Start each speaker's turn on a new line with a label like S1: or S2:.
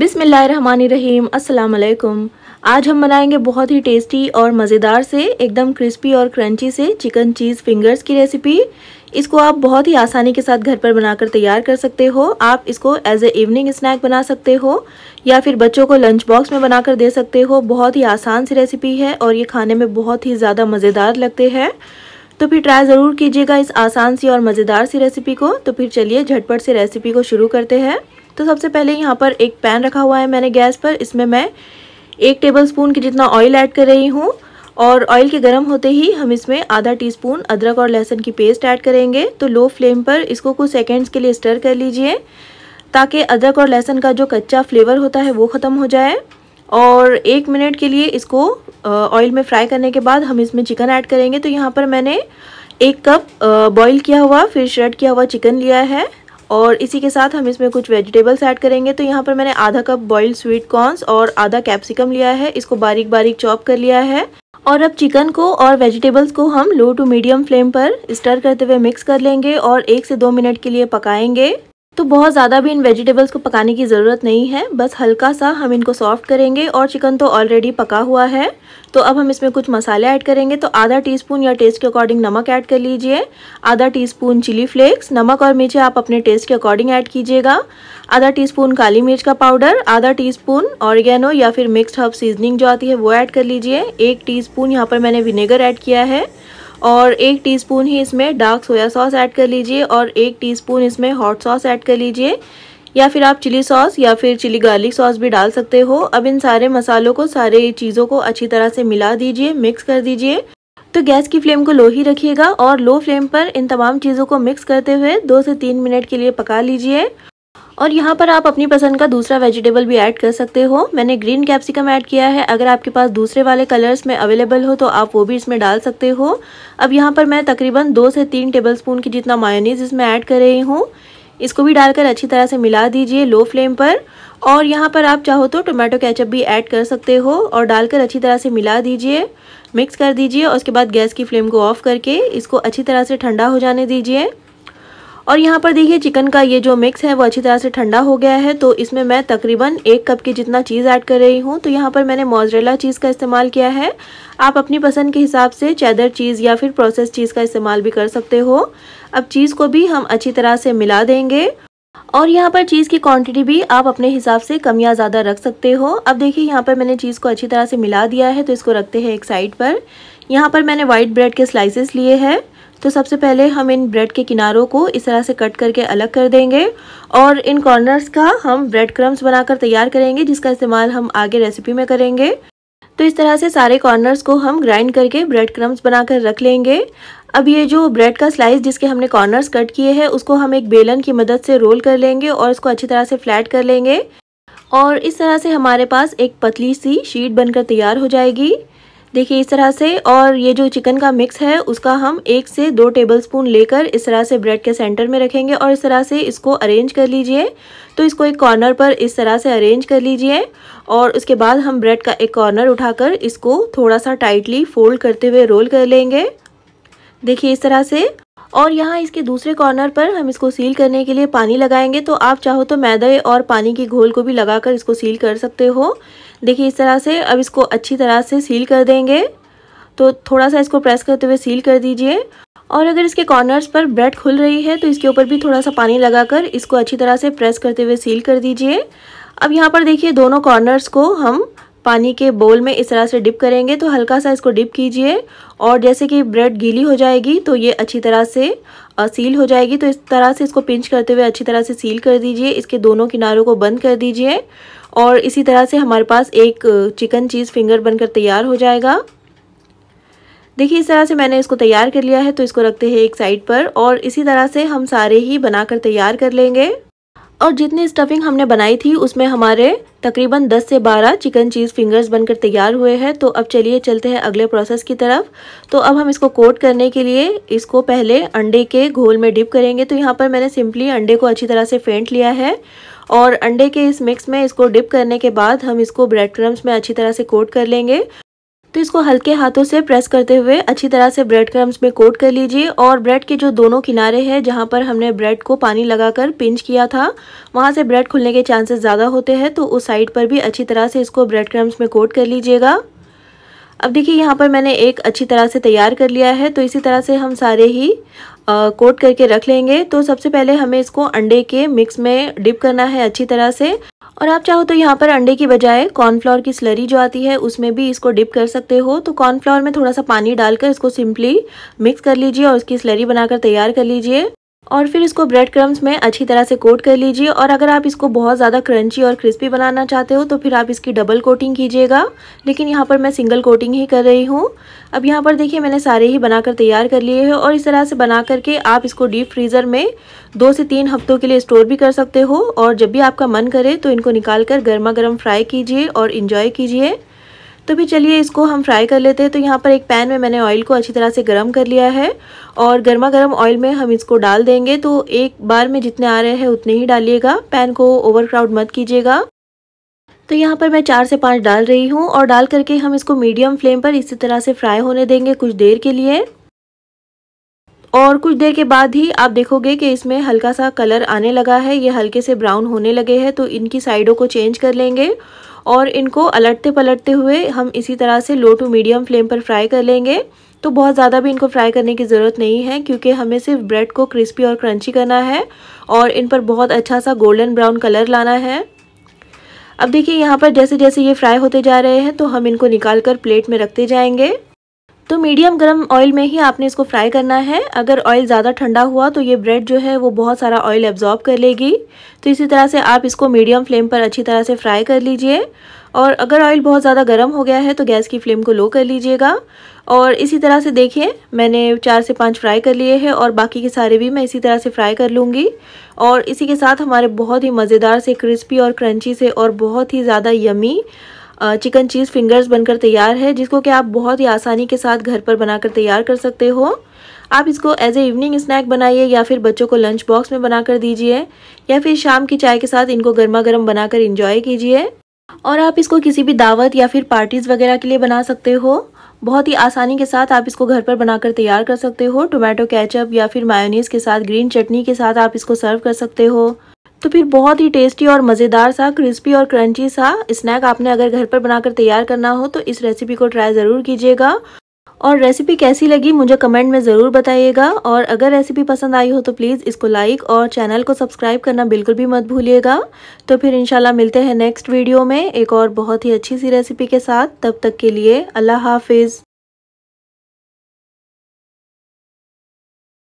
S1: बिसमीम अस्सलाम आज हम बनाएंगे बहुत ही टेस्टी और मज़ेदार से एकदम क्रिस्पी और क्रंची से चिकन चीज़ फिंगर्स की रेसिपी इसको आप बहुत ही आसानी के साथ घर पर बनाकर तैयार कर सकते हो आप इसको एज ए इवनिंग स्नैक बना सकते हो या फिर बच्चों को लंच बॉक्स में बनाकर दे सकते हो बहुत ही आसान सी रेसिपी है और ये खाने में बहुत ही ज़्यादा मज़ेदार लगते हैं तो फिर ट्राई ज़रूर कीजिएगा इस आसान सी और मज़ेदार सी रेसिपी को तो फिर चलिए झटपट से रेसिपी को शुरू करते हैं तो सबसे पहले यहाँ पर एक पैन रखा हुआ है मैंने गैस पर इसमें मैं एक टेबल स्पून के जितना ऑयल ऐड कर रही हूँ और ऑयल के गर्म होते ही हम इसमें आधा टीस्पून अदरक और लहसुन की पेस्ट ऐड करेंगे तो लो फ्लेम पर इसको कुछ सेकेंड्स के लिए स्टर कर लीजिए ताकि अदरक और लहसुन का जो कच्चा फ्लेवर होता है वो ख़त्म हो जाए और एक मिनट के लिए इसको ऑयल में फ्राई करने के बाद हम इसमें चिकन ऐड करेंगे तो यहाँ पर मैंने एक कप बॉईल किया हुआ फिर श्रेड किया हुआ चिकन लिया है और इसी के साथ हम इसमें कुछ वेजिटेबल्स ऐड करेंगे तो यहाँ पर मैंने आधा कप बॉइल्ड स्वीट कॉर्न और आधा कैप्सिकम लिया है इसको बारीक बारीक चॉप कर लिया है और अब चिकन को और वेजिटेबल्स को हम लो टू मीडियम फ्लेम पर स्टर करते हुए मिक्स कर लेंगे और एक से दो मिनट के लिए पकाएंगे तो बहुत ज़्यादा भी इन वेजिटेबल्स को पकाने की ज़रूरत नहीं है बस हल्का सा हम इनको सॉफ्ट करेंगे और चिकन तो ऑलरेडी पका हुआ है तो अब हम इसमें कुछ मसाले ऐड करेंगे तो आधा टीस्पून या टेस्ट के अकॉर्डिंग नमक ऐड कर लीजिए आधा टीस्पून चिली फ्लेक्स नमक और मिर्च आप अपने टेस्ट के अकॉर्डिंग ऐड कीजिएगा आधा टी काली मिर्च का पाउडर आधा स्पून ऑर्गेनो या फिर मिक्सड हर्ब सीजनिंग जो आती है वो ऐड कर लीजिए एक टी यहाँ पर मैंने विनेगर ऐड किया है और एक टीस्पून ही इसमें डार्क सोया सॉस ऐड कर लीजिए और एक टीस्पून इसमें हॉट सॉस ऐड कर लीजिए या फिर आप चिली सॉस या फिर चिली गार्लिक सॉस भी डाल सकते हो अब इन सारे मसालों को सारे चीज़ों को अच्छी तरह से मिला दीजिए मिक्स कर दीजिए तो गैस की फ्लेम को लो ही रखिएगा और लो फ्लेम पर इन तमाम चीज़ों को मिक्स करते हुए दो से तीन मिनट के लिए पका लीजिए और यहाँ पर आप अपनी पसंद का दूसरा वेजिटेबल भी ऐड कर सकते हो मैंने ग्रीन कैप्सिकम ऐड किया है अगर आपके पास दूसरे वाले कलर्स में अवेलेबल हो तो आप वो भी इसमें डाल सकते हो अब यहाँ पर मैं तकरीबन दो से तीन टेबलस्पून की जितना मायोनीज इसमें ऐड कर रही हूँ इसको भी डालकर अच्छी तरह से मिला दीजिए लो फ्लेम पर और यहाँ पर आप चाहो तो टोमेटो कैचअप भी ऐड कर सकते हो और डालकर अच्छी तरह से मिला दीजिए मिक्स कर दीजिए और उसके बाद गैस की फ्लेम को ऑफ करके इसको अच्छी तरह से ठंडा हो जाने दीजिए और यहाँ पर देखिए चिकन का ये जो मिक्स है वो अच्छी तरह से ठंडा हो गया है तो इसमें मैं तकरीबन एक कप के जितना चीज़ ऐड कर रही हूँ तो यहाँ पर मैंने मोजरेला चीज़ का इस्तेमाल किया है आप अपनी पसंद के हिसाब से चैदर चीज़ या फिर प्रोसेस चीज़ का इस्तेमाल भी कर सकते हो अब चीज़ को भी हम अच्छी तरह से मिला देंगे और यहाँ पर चीज़ की क्वांटिटी भी आप अपने हिसाब से कम या ज़्यादा रख सकते हो अब देखिए यहाँ पर मैंने चीज़ को अच्छी तरह से मिला दिया है तो इसको रखते हैं एक साइड पर यहाँ पर मैंने वाइट ब्रेड के स्लाइसेस लिए हैं तो सबसे पहले हम इन ब्रेड के किनारों को इस तरह से कट करके अलग कर देंगे और इन कॉर्नर्स का हम ब्रेड क्रम्स बनाकर तैयार करेंगे जिसका इस्तेमाल हम आगे रेसिपी में करेंगे तो इस तरह से सारे कॉर्नर्स को हम ग्राइंड करके ब्रेड क्रम्स बनाकर रख लेंगे अब ये जो ब्रेड का स्लाइस जिसके हमने कॉर्नर्स कट किए हैं उसको हम एक बेलन की मदद से रोल कर लेंगे और इसको अच्छी तरह से फ्लैट कर लेंगे और इस तरह से हमारे पास एक पतली सी शीट बनकर तैयार हो जाएगी देखिए इस तरह से और ये जो चिकन का मिक्स है उसका हम एक से दो टेबलस्पून लेकर इस तरह से ब्रेड के सेंटर में रखेंगे और इस तरह से इसको अरेंज कर लीजिए तो इसको एक कॉर्नर पर इस तरह से अरेंज कर लीजिए और उसके बाद हम ब्रेड का एक कॉर्नर उठाकर इसको थोड़ा सा टाइटली फोल्ड करते हुए रोल कर लेंगे देखिए इस तरह से और यहाँ इसके दूसरे कॉर्नर पर हम इसको सील करने के लिए पानी लगाएंगे तो आप चाहो तो मैदे और पानी की घोल को भी लगाकर इसको सील कर सकते हो देखिए इस तरह से अब इसको अच्छी तरह से सील कर देंगे तो थोड़ा सा इसको प्रेस करते हुए सील कर दीजिए और अगर इसके कॉर्नर्स पर ब्रेड खुल रही है तो इसके ऊपर भी थोड़ा सा पानी लगाकर इसको अच्छी तरह से प्रेस करते हुए सील कर दीजिए अब यहाँ पर देखिए दोनों कॉर्नर्स को हम पानी के बोल में इस तरह से डिप करेंगे तो हल्का सा इसको डिप कीजिए और जैसे कि ब्रेड गीली हो जाएगी तो ये अच्छी तरह से सील हो जाएगी तो इस तरह से इसको पिंच करते हुए अच्छी तरह से सील कर दीजिए इसके दोनों किनारों को बंद कर दीजिए और इसी तरह से हमारे पास एक चिकन चीज़ फिंगर बनकर तैयार हो जाएगा देखिए इस तरह से मैंने इसको तैयार कर लिया है तो इसको रखते हैं एक साइड पर और इसी तरह से हम सारे ही बनाकर तैयार कर लेंगे और जितनी स्टफिंग हमने बनाई थी उसमें हमारे तकरीबन 10 से 12 चिकन चीज़ फिंगर्स बनकर तैयार हुए हैं तो अब चलिए चलते हैं अगले प्रोसेस की तरफ तो अब हम इसको कोट करने के लिए इसको पहले अंडे के घोल में डिप करेंगे तो यहाँ पर मैंने सिंपली अंडे को अच्छी तरह से फेंट लिया है और अंडे के इस मिक्स में इसको डिप करने के बाद हम इसको ब्रेड क्रम्स में अच्छी तरह से कोट कर लेंगे तो इसको हल्के हाथों से प्रेस करते हुए अच्छी तरह से ब्रेड क्रम्स में कोट कर लीजिए और ब्रेड के जो दोनों किनारे हैं जहाँ पर हमने ब्रेड को पानी लगाकर पिंच किया था वहाँ से ब्रेड खुलने के चांसेस ज़्यादा होते हैं तो उस साइड पर भी अच्छी तरह से इसको ब्रेड क्रम्स में कोट कर लीजिएगा अब देखिए यहाँ पर मैंने एक अच्छी तरह से तैयार कर लिया है तो इसी तरह से हम सारे ही आ, कोट करके रख लेंगे तो सबसे पहले हमें इसको अंडे के मिक्स में डिप करना है अच्छी तरह से और आप चाहो तो यहाँ पर अंडे की बजाय कॉर्नफ्लोर की स्लरी जो आती है उसमें भी इसको डिप कर सकते हो तो कॉर्नफ्लोर में थोड़ा सा पानी डालकर इसको सिंपली मिक्स कर लीजिए और उसकी स्लरी बनाकर तैयार कर लीजिए और फिर इसको ब्रेड क्रम्स में अच्छी तरह से कोट कर लीजिए और अगर आप इसको बहुत ज़्यादा क्रंची और क्रिस्पी बनाना चाहते हो तो फिर आप इसकी डबल कोटिंग कीजिएगा लेकिन यहाँ पर मैं सिंगल कोटिंग ही कर रही हूँ अब यहाँ पर देखिए मैंने सारे ही बनाकर तैयार कर लिए हैं और इस तरह से बना करके आप इसको डीप फ्रीज़र में दो से तीन हफ्तों के लिए स्टोर भी कर सकते हो और जब भी आपका मन करे तो इनको निकाल कर गर्मा गर्म फ्राई कीजिए और इन्जॉय कीजिए तो भी चलिए इसको हम फ्राई कर लेते हैं तो यहाँ पर एक पैन में मैंने ऑयल को अच्छी तरह से गर्म कर लिया है और गर्मा गर्म ऑयल में हम इसको डाल देंगे तो एक बार में जितने आ रहे हैं उतने ही डालिएगा पैन को ओवर क्राउड मत कीजिएगा तो यहाँ पर मैं चार से पाँच डाल रही हूँ और डाल करके हम इसको मीडियम फ्लेम पर इसी तरह से फ्राई होने देंगे कुछ देर के लिए और कुछ देर के बाद ही आप देखोगे कि इसमें हल्का सा कलर आने लगा है ये हल्के से ब्राउन होने लगे हैं तो इनकी साइडों को चेंज कर लेंगे और इनको अलटते पलटते हुए हम इसी तरह से लो टू मीडियम फ्लेम पर फ्राई कर लेंगे तो बहुत ज़्यादा भी इनको फ्राई करने की ज़रूरत नहीं है क्योंकि हमें सिर्फ ब्रेड को क्रिस्पी और क्रंची करना है और इन पर बहुत अच्छा सा गोल्डन ब्राउन कलर लाना है अब देखिए यहाँ पर जैसे जैसे ये फ्राई होते जा रहे हैं तो हम इनको निकाल कर प्लेट में रखते जाएंगे तो मीडियम गर्म ऑयल में ही आपने इसको फ्राई करना है अगर ऑयल ज़्यादा ठंडा हुआ तो ये ब्रेड जो है वो बहुत सारा ऑयल एब्जॉर्ब कर लेगी तो इसी तरह से आप इसको मीडियम फ्लेम पर अच्छी तरह से फ्राई कर लीजिए और अगर ऑयल बहुत ज़्यादा गर्म हो गया है तो गैस की फ्लेम को लो कर लीजिएगा और इसी तरह से देखिए मैंने चार से पाँच फ्राई कर लिए हैं और बाकी के सारे भी मैं इसी तरह से फ्राई कर लूँगी और इसी के साथ हमारे बहुत ही मज़ेदार से क्रिस्पी और क्रंची से और बहुत ही ज़्यादा यमी चिकन चीज़ फिंगर्स बनकर तैयार है जिसको कि आप बहुत ही आसानी के साथ घर पर बनाकर तैयार कर सकते हो आप इसको एज ए इवनिंग स्नैक बनाइए या फिर बच्चों को लंच बॉक्स में बनाकर दीजिए या फिर शाम की चाय के साथ इनको गर्मा गर्म बनाकर इंजॉय कीजिए और आप इसको किसी भी दावत या फिर पार्टीज़ वगैरह के लिए बना सकते हो बहुत ही आसानी के साथ आप इसको घर पर बनाकर तैयार कर सकते हो टोमेटो कैचअप या फिर मायोनीज़ के साथ ग्रीन चटनी के साथ आप इसको सर्व कर सकते हो तो फिर बहुत ही टेस्टी और मज़ेदार सा क्रिस्पी और क्रंची सा स्नैक आपने अगर घर पर बनाकर तैयार करना हो तो इस रेसिपी को ट्राई ज़रूर कीजिएगा और रेसिपी कैसी लगी मुझे कमेंट में ज़रूर बताइएगा और अगर रेसिपी पसंद आई हो तो प्लीज़ इसको लाइक और चैनल को सब्सक्राइब करना बिल्कुल भी मत भूलिएगा तो फिर इनशाला मिलते हैं नेक्स्ट वीडियो में एक और बहुत ही अच्छी सी रेसिपी के साथ तब तक के लिए अल्लाह हाफिज़